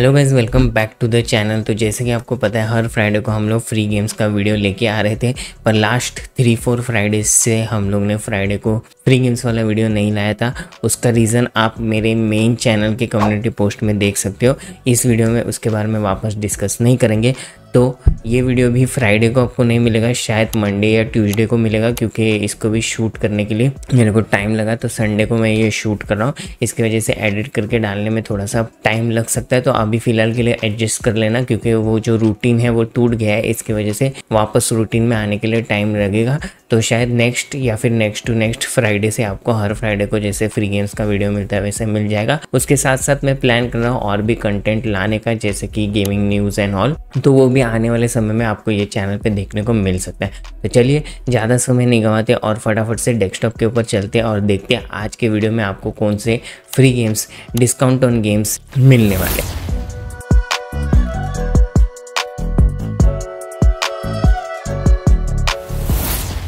hello guys welcome back to the channel तो जैसे कि आपको पता है हर फ्राइडे को हम लोग फ्री गेम्स का वीडियो लेके आ रहे थे पर लास्ट थ्री फोर फ्राइडे से हम लोग ने फ्राइडे को फ्री गेम्स वाला वीडियो नहीं लाया था उसका रीज़न आप मेरे मेन चैनल के कम्युनिटी पोस्ट में देख सकते हो इस वीडियो में उसके बारे में वापस डिस्कस नहीं करेंगे तो ये वीडियो भी फ्राइडे को आपको नहीं मिलेगा शायद मंडे या ट्यूसडे को मिलेगा क्योंकि इसको भी शूट करने के लिए मेरे को टाइम लगा तो संडे को मैं ये शूट कर रहा हूँ इसकी वजह से एडिट करके डालने में थोड़ा सा टाइम लग सकता है तो अभी फ़िलहाल के लिए एडजस्ट कर लेना क्योंकि वो जो रूटीन है वो टूट गया है इसकी वजह से वापस रूटीन में आने के लिए टाइम लगेगा तो शायद नेक्स्ट या फिर next to next Friday Friday से आपको हर फ्राइडे को जैसे फ्री गेम्स का वीडियो मिलता है वैसे मिल जाएगा उसके साथ साथ मैं प्लान कर रहा हूँ और भी कंटेंट लाने का जैसे कि गेमिंग न्यूज़ एंड ऑल तो वो भी आने वाले समय में आपको ये चैनल पे देखने को मिल सकता है तो चलिए ज़्यादा समय नहीं गंवाते और फटाफट से डेस्कटॉप के ऊपर चलते और देखते हैं आज के वीडियो में आपको कौन से free games discount on games मिलने वाले हैं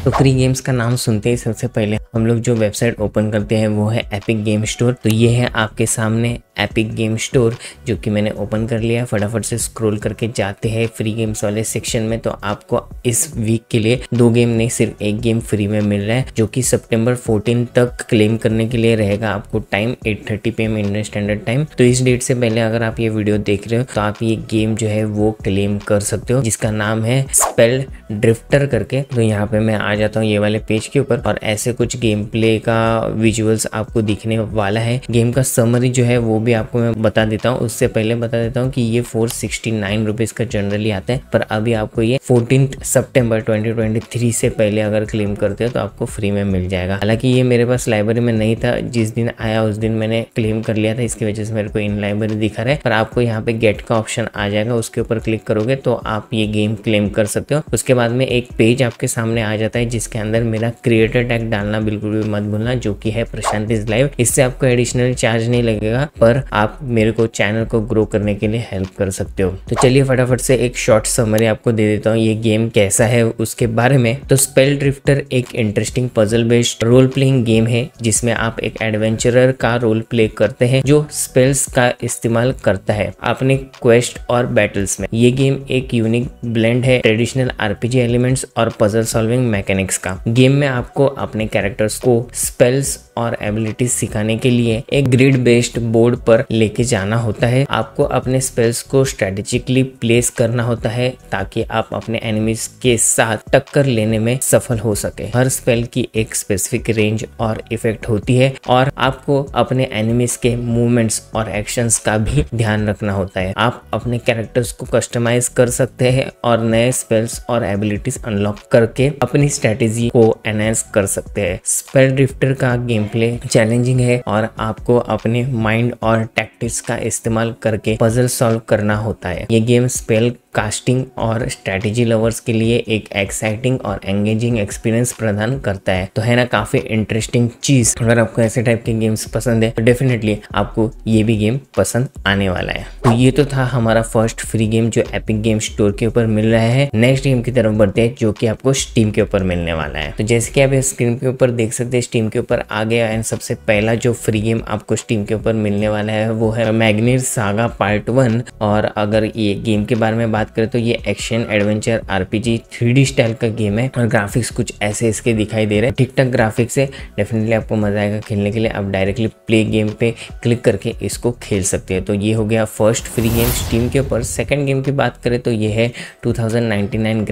तो फ्री गेम्स का नाम सुनते ही सबसे पहले हम लोग जो वेबसाइट ओपन करते हैं वो है एपिक गेम स्टोर तो ये है आपके सामने एपिक गेम स्टोर जो कि मैंने ओपन कर लिया फटाफट से स्क्रॉल करके जाते हैं फ्री गेम्स वाले सेक्शन में तो आपको इस वीक के लिए दो गेम नहीं सिर्फ एक गेम फ्री में मिल रहा है जो कि सितंबर 14 तक क्लेम करने के लिए रहेगा आपको time 8:30 thirty P M Indian standard time तो इस डेट से पहले अगर आप ये वीडियो देख रहे हो तो आप ये गेम जो है वो क्लेम कर सकते हो जिसका नाम है स्पेल ड्रिफ्टर करके तो यहाँ पे मैं आ आ जाता हूँ ये वाले पेज के ऊपर और ऐसे कुछ गेम प्ले का विजुअल्स आपको दिखने वाला है गेम का समरी जो है वो भी आपको मैं बता देता हूँ उससे पहले बता देता हूँ कि ये फोर सिक्सटी रुपीज का जनरली आता है पर अभी आपको ये फोर्टीन सेप्टेम्बर ट्वेंटी से पहले अगर क्लेम करते हो तो आपको फ्री में मिल जाएगा हालांकि ये मेरे पास लाइब्रेरी में नहीं था जिस दिन आया उस दिन मैंने क्लेम कर लिया था इसकी वजह से मेरे को इन लाइब्रेरी दिखा रहा है पर आपको यहाँ पे गेट का ऑप्शन आ जाएगा उसके ऊपर क्लिक करोगे तो आप ये गेम क्लेम कर सकते हो उसके बाद में एक पेज आपके सामने आ जाता है है जिसके अंदर मेरा क्रिएटर टैग डालना बिल्कुल भी मत भूलना जो कि है प्रशांत इज लाइव इससे आपको एडिशनल चार्ज नहीं लगेगा पर आप मेरे को चैनल को ग्रो करने के लिए हेल्प कर सकते हो तो चलिए फटाफट से एक शॉर्ट समरी आपको दे देता हूँ ये गेम कैसा है उसके बारे में तो स्पेल ड्रिफ्टर एक interesting puzzle based role playing game है जिसमें आप एक एडवेंचरर का रोल प्ले करते हैं जो स्पेल्स का इस्तेमाल करता है अपने क्वेस्ट और बैटल्स में ये गेम एक यूनिक ब्लेंड है ट्रेडिशनल आरपीजी एलिमेंट्स और पजल सॉल्विंग मैके मैकेनिक्स का गेम में आपको अपने कैरेक्टर्स को स्पेल्स और एबिलिटीज सिखाने के लिए एक ग्रिड बेस्ड बोर्ड पर लेके जाना होता है आपको अपने स्पेल्स को स्ट्रेटेजिकली प्लेस करना होता है ताकि आप अपने एनिमीज के साथ टक्कर लेने में सफल हो सके हर स्पेल की एक स्पेसिफिक रेंज और इफेक्ट होती है और आपको अपने एनिमीज के मूवमेंट्स और एक्शंस का भी ध्यान रखना होता है आप अपने कैरेक्टर्स को कस्टमाइज कर सकते हैं और नए स्पेल्स और एबिलिटीज अनलॉक करके अपनी स्ट्रेटेजी को एनहेंस कर सकते हैं स्पेल ड्रिफ्टर का गेम प्ले चैलेंजिंग है और आपको अपने माइंड और टैक्टिक्स का इस्तेमाल करके पजल सॉल्व करना होता है ये गेम स्पेल कास्टिंग और स्ट्रेटेजी लवर्स के लिए एक एक्साइटिंग और एंगेजिंग एक्सपीरियंस प्रदान करता है तो है ना काफी इंटरेस्टिंग चीज अगर आपको ऐसे टाइप के गेम्स पसंद है तो डेफिनेटली आपको ये भी गेम पसंद आने वाला है तो ये तो था हमारा फर्स्ट फ्री गेम जो एपिक गेम स्टोर के ऊपर मिल रहा है नेक्स्ट गेम की तरफ बढ़ते हैं जो कि आपको स्टीम के ऊपर मिल मिलने वाला है तो जैसे कि आप स्क्रीन के ऊपर देख सकते हैं स्टीम के ऊपर आ गया एंड सबसे पहला जो फ्री गेम आपको स्टीम के ऊपर मिलने वाला है वो है मैग्नेट सागा पार्ट वन और अगर ये गेम के बारे में बात करें तो ये action adventure RPG three style का गेम है और ग्राफिक्स कुछ ऐसे इसके दिखाई दे रहे हैं ठीक ठाक ग्राफिक्स है डेफिनेटली आपको मजा आएगा खेलने के लिए आप डायरेक्टली प्ले गेम पे क्लिक करके इसको खेल सकते हैं तो ये हो गया फर्स्ट फ्री गेम स्टीम के ऊपर सेकेंड गेम की बात करें तो ये है टू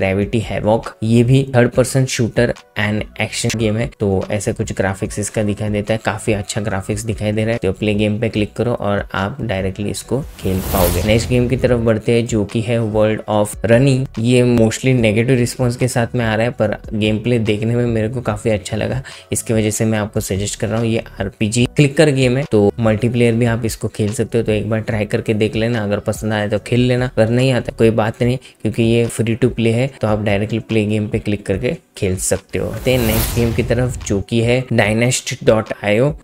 ग्रेविटी हैवॉक ये भी third person shooter and action game है तो ऐसे कुछ ग्राफिक्स इसका दिखाई देता है काफी अच्छा ग्राफिक्स दिखाई दे रहा है तो प्ले गेम पे क्लिक करो और आप डायरेक्टली इसको खेल पाओगे नेक्स्ट गेम की तरफ बढ़ते हैं जो कि है वर्ल्ड ऑफ रनिंग ये मोस्टली नेगेटिव रिस्पॉन्स के साथ में आ रहा है पर गेम प्ले देखने में मेरे को काफी अच्छा लगा इसकी वजह से मैं आपको सजेस्ट कर रहा हूँ ये आरपीजी क्लिकर गेम है तो मल्टीप्लेयर भी आप इसको खेल सकते हो तो एक बार ट्राई करके देख लेना अगर पसंद आया तो खेल लेना अगर नहीं आता कोई बात नहीं क्योंकि ये फ्री टू प्ले है तो आप डायरेक्टली प्ले गेम पे क्लिक करके खेल सकते हो देन नेक्स्ट गेम की तरफ जो कि है डायनेस्ट डॉट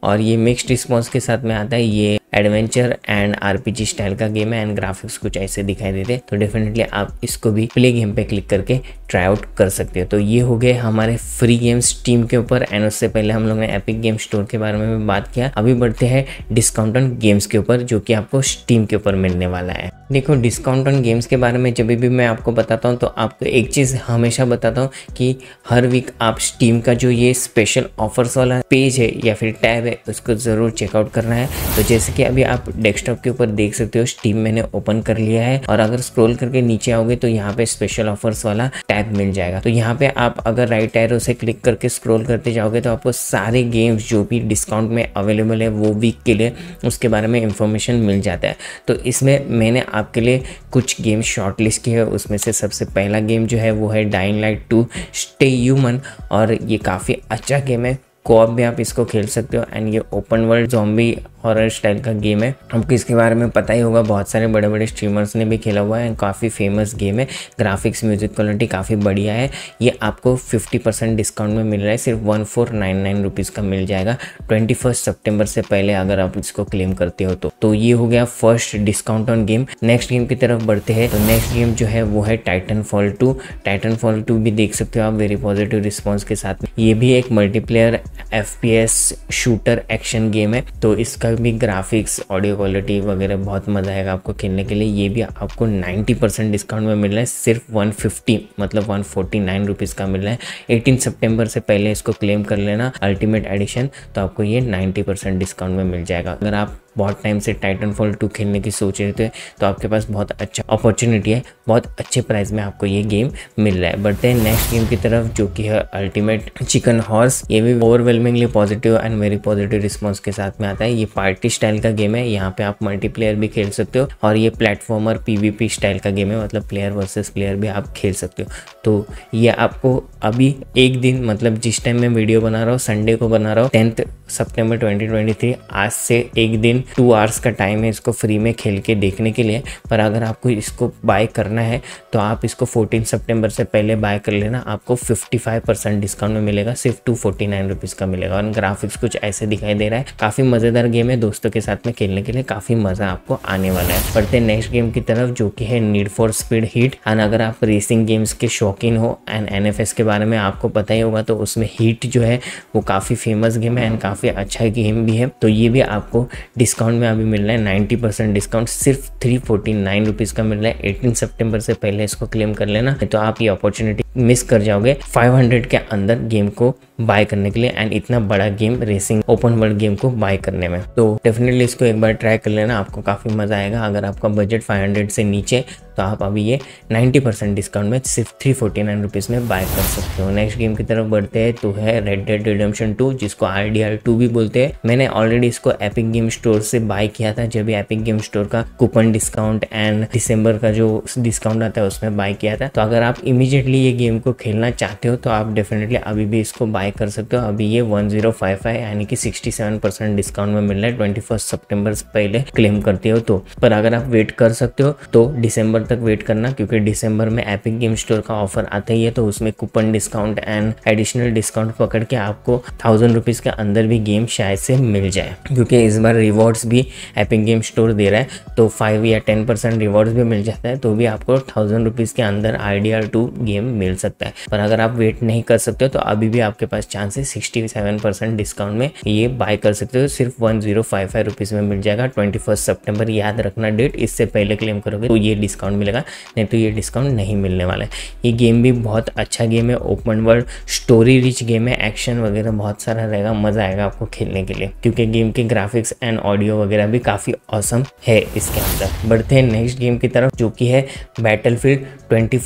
और ये मिक्स्ड रिस्पॉन्स के साथ में आता है ये एडवेंचर एंड आरपीजी स्टाइल का गेम है एंड ग्राफिक्स कुछ ऐसे दिखाई देते तो डेफिनेटली आप इसको भी प्ले गेम पे क्लिक करके ट्राई आउट कर सकते हो तो ये हो गए हमारे फ्री गेम्स टीम के ऊपर एंड उससे पहले हम लोग ने एपिक गेम स्टोर के बारे में भी बात किया अभी बढ़ते हैं डिस्काउंट ऑन गेम्स के ऊपर जो कि आपको स्टीम के ऊपर मिलने वाला है देखो डिस्काउंट ऑन गेम्स के बारे में जब भी मैं आपको बताता हूँ तो आपको एक चीज़ हमेशा बताता हूँ कि हर वीक आप स्टीम का जो ये स्पेशल ऑफर्स वाला पेज है या फिर टैब है उसको ज़रूर चेकआउट करना है तो जैसे कि अभी आप डेस्कटॉप के ऊपर देख सकते हो स्टीम मैंने ओपन कर लिया है और अगर स्क्रोल करके नीचे आओगे तो यहाँ पे स्पेशल ऑफर्स वाला टैब मिल जाएगा तो यहाँ पे आप अगर राइट एरो से क्लिक करके स्क्रोल करते जाओगे तो आपको सारे गेम्स जो भी डिस्काउंट में अवेलेबल है वो वीक के लिए उसके बारे में इंफॉर्मेशन मिल जाता है तो इसमें मैंने आपके लिए कुछ गेम शॉर्ट लिस्ट किए है उसमें से सबसे पहला गेम जो है वो है dying light two stay human और ये काफ़ी अच्छा गेम है कोऑप भी आप इसको खेल सकते हो एंड ये open world zombie horror style का गेम है आपको इसके बारे में पता ही होगा बहुत सारे बड़े बड़े स्ट्रीमर्स ने भी खेला हुआ है काफ़ी फेमस गेम है ग्राफिक्स म्यूजिक क्वालिटी काफ़ी बढ़िया है ये आपको फिफ्टी परसेंट डिस्काउंट में मिल रहा है सिर्फ one four nine nine rupees का मिल जाएगा ट्वेंटी फर्स्ट सेप्टेम्बर से पहले अगर आप इसको क्लेम करते हो तो तो ये हो गया first discount on game next game की तरफ बढ़ते हैं तो नेक्स्ट गेम जो है वो है Titanfall two Titanfall two भी देख सकते हो आप वेरी पॉजिटिव रिस्पॉन्स के साथ ये भी एक multiplayer F shooter action game है तो इसका भी ग्राफिक्स ऑडियो क्वालिटी वगैरह बहुत मज़ा आएगा आपको खेलने के लिए ये भी आपको 90 परसेंट डिस्काउंट में मिल रहा है सिर्फ 150 मतलब 149 फोर्टी का मिल रहा है 18 सितंबर से पहले इसको क्लेम कर लेना अल्टीमेट एडिशन तो आपको ये 90 परसेंट डिस्काउंट में मिल जाएगा अगर आप बहुत टाइम से टाइटन फॉल टू खेलने की सोच रहे थे तो आपके पास बहुत अच्छा अपॉर्चुनिटी है बहुत अच्छे प्राइस में आपको ये गेम मिल रहा है बढ़ते हैं नेक्स्ट गेम की तरफ जो कि है अल्टीमेट चिकन हॉर्स ये भी overwhelmingly positive and very positive response के साथ में आता है ये पार्टी स्टाइल का गेम है यहाँ पे आप मल्टीप्लेयर भी खेल सकते हो और ये प्लेटफॉर्मर पीवीपी स्टाइल का गेम है मतलब प्लेयर वर्सेस प्लेयर भी आप खेल सकते हो तो ये आपको अभी एक दिन मतलब जिस टाइम मैं वीडियो बना रहा हूँ संडे को बना रहा हूँ टेंथ सेप्टेम्बर ट्वेंटी आज से एक दिन टू आवर्स का टाइम है इसको फ्री में खेल के देखने के लिए पर अगर आपको इसको बाय करना है तो आप इसको 14 सितंबर से पहले बाय कर लेना आपको 55 परसेंट डिस्काउंट में मिलेगा सिर्फ टू फोर्टी नाइन रुपीज़ का मिलेगा और ग्राफिक्स कुछ ऐसे दिखाई दे रहा है काफ़ी मज़ेदार गेम है दोस्तों के साथ में खेलने के लिए काफ़ी मज़ा आपको आने वाला है पढ़ते नेक्स्ट गेम की तरफ जो कि है need for speed heat and अगर आप रेसिंग गेम्स के शौकीन हो एंड एन एफ एस के बारे में आपको पता ही होगा तो उसमें हीट जो है वो काफ़ी फेमस गेम है एंड काफ़ी अच्छा गेम भी है तो ये भी आपको डिस्क डिस्काउंट में अभी मिल रहा है नाइन्टी परसेंट डिस्काउंट सिर्फ थ्री फोर्टी नाइन रुपीज़ का मिल रहा है एटीन सेप्टेम्बर से पहले इसको क्लेम कर लेना तो आप ये अपॉर्चुनिटी मिस कर जाओगे फाइव हंड्रेड के अंदर गेम को बाय करने के लिए एंड इतना बड़ा game racing open world game को बाय करने में तो डेफिनेटली इसको एक बार ट्राई कर लेना आपको काफ़ी मज़ा आएगा अगर आपका बजट 500 से नीचे तो आप अभी ये 90 परसेंट डिस्काउंट में सिर्फ थ्री फोर्टी नाइन रुपीज़ में बाय कर सकते हो नेक्स्ट गेम की तरफ बढ़ते हैं तो है रेड डेड रिडम्शन टू जिसको आर डी आर टू भी बोलते हैं मैंने ऑलरेडी इसको एपिक गेम स्टोर से बाय किया था जब एपिक गेम स्टोर का कूपन डिस्काउंट एंड दिसंबर का जो डिस्काउंट आता है उसमें बाय किया था तो अगर आप इमिजिएटली ये गेम को खेलना चाहते हो तो आप डेफिनेटली अभी भी इसको बाय बाय कर सकते हो अभी ये 1055 जीरो यानी कि 67 परसेंट डिस्काउंट में मिल रहा है ट्वेंटी फर्स्ट सेप्टेम्बर से पहले क्लेम करते हो तो पर अगर आप वेट कर सकते हो तो दिसंबर तक वेट करना क्योंकि दिसंबर में एपिक गेम स्टोर का ऑफर आता ही है तो उसमें coupon discount and additional discount पकड़ के आपको थाउजेंड रुपीज़ के अंदर भी गेम शायद से मिल जाए क्योंकि इस बार रिवॉर्ड्स भी एपिक गेम स्टोर दे रहा है तो फाइव या टेन परसेंट रिवॉर्ड्स भी मिल जाता है तो भी आपको थाउजेंड रुपीज़ के अंदर आई टू गेम मिल सकता है पर अगर आप वेट नहीं कर सकते हो तो अभी भी आपके पास पास चांस है सिक्सटी सेवन परसेंट डिस्काउंट में ये बाय कर सकते हो सिर्फ one zero five five rupees में मिल जाएगा ट्वेंटी फर्स्ट सेप्टेम्बर याद रखना डेट इससे पहले क्लेम करोगे तो ये डिस्काउंट मिलेगा नहीं तो ये डिस्काउंट नहीं मिलने वाला है ये गेम भी बहुत अच्छा गेम है open world story rich game है एक्शन वगैरह बहुत सारा रहेगा मज़ा आएगा आपको खेलने के लिए क्योंकि गेम के ग्राफिक्स एंड ऑडियो वगैरह भी काफ़ी औसम है इसके अंदर बढ़ते हैं नेक्स्ट गेम की तरफ जो कि है बैटल फील्ड ट्वेंटी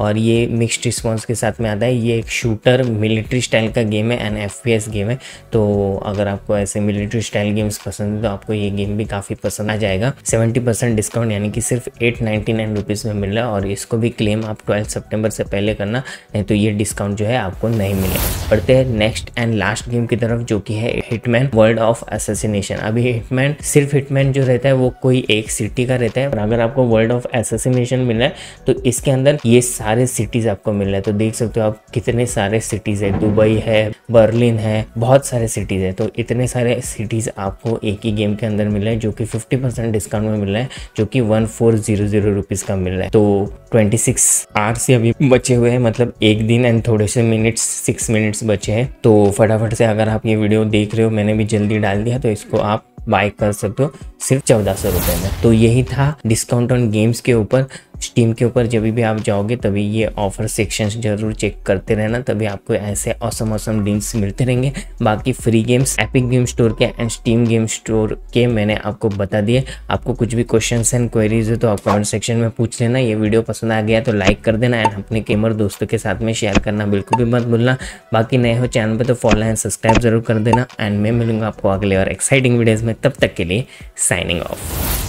और ये मिक्स्ड रिस्पॉन्स के साथ में आता है ये एक शूटर मिलिट्री स्टाइल का गेम है एंड एफ गेम है तो अगर आपको ऐसे मिलिट्री स्टाइल गेम्स पसंद है तो आपको ये गेम भी काफ़ी पसंद आ जाएगा सेवेंटी परसेंट डिस्काउंट यानी कि सिर्फ एट नाइन्टी नाइन रुपीज़ में मिल रहा है और इसको भी क्लेम आप ट्वेल्थ सेप्टेम्बर से पहले करना नहीं तो ये डिस्काउंट जो है आपको नहीं मिलेगा पढ़ते हैं नेक्स्ट एंड लास्ट गेम की तरफ जो कि है हिटमैन वर्ल्ड ऑफ एसेसिनेशन अभी हिटमैन सिर्फ हिटमैन जो रहता है वो कोई एक सिटी का रहता है और अगर आपको वर्ल्ड ऑफ एसेसिनेशन मिल रहा है तो इसके अंदर ये सारे सिटीज़ आपको मिल रहे हैं तो देख सकते हो आप कितने सारे सिटीज़ है दुबई है बर्लिन है बहुत सारे सिटीज़ है तो इतने सारे सिटीज़ आपको एक ही गेम के अंदर मिल रहे हैं जो कि 50 परसेंट डिस्काउंट में मिल रहा है जो कि one four zero zero rupees का मिल रहा है तो 26 सिक्स आवर्स अभी बचे हुए हैं मतलब एक दिन एंड थोड़े से मिनट्स सिक्स मिनट्स बचे हैं तो फटाफट से अगर आप ये वीडियो देख रहे हो मैंने भी जल्दी डाल दिया तो इसको आप बाय कर सकते हो सिर्फ चौदह सौ रुपये में तो यही था डिस्काउंट ऑन गेम्स के ऊपर स्टीम के ऊपर जब भी आप जाओगे तभी ये ऑफर सेक्शन जरूर चेक करते रहना तभी आपको ऐसे औसम औसम डील्स मिलते रहेंगे बाकी free games epic game store के एंड स्टीम गेम स्टोर के मैंने आपको बता दिए आपको कुछ भी क्वेश्चन एंड क्वेरीज हो तो आप कमेंट सेक्शन में पूछ लेना ये वीडियो पसंद आ गया तो लाइक कर देना एंड अपने केमर दोस्तों के साथ में शेयर करना बिल्कुल भी मत भूलना बाकी नए हो चैनल पर तो फॉलो एंड सब्सक्राइब जरूर कर देना एंड मैं मिलूंगा आपको अगले और एक्साइटिंग वीडियोज़ में तब तक के लिए साइनिंग ऑफ